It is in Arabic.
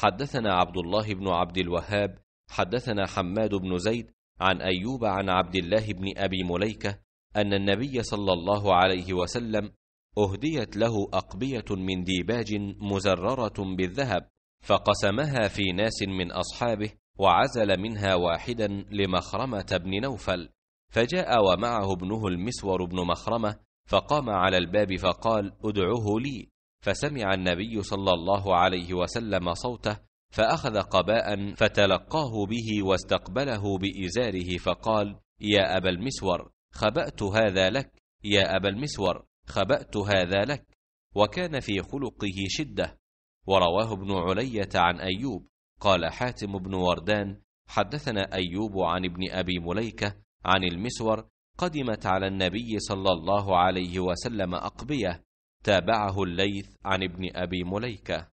حدثنا عبد الله بن عبد الوهاب حدثنا حماد بن زيد عن ايوب عن عبد الله بن ابي مليكه ان النبي صلى الله عليه وسلم اهديت له اقبيه من ديباج مزرره بالذهب فقسمها في ناس من اصحابه وعزل منها واحدا لمخرمه بن نوفل فجاء ومعه ابنه المسور بن مخرمه فقام على الباب فقال ادعه لي فسمع النبي صلى الله عليه وسلم صوته فاخذ قباء فتلقاه به واستقبله بازاره فقال يا ابا المسور خبات هذا لك يا ابا المسور خبات هذا لك وكان في خلقه شده ورواه ابن عليه عن ايوب قال حاتم بن وردان حدثنا ايوب عن ابن ابي مليكه عن المسور قدمت على النبي صلى الله عليه وسلم اقبيه تابعه الليث عن ابن أبي مليكة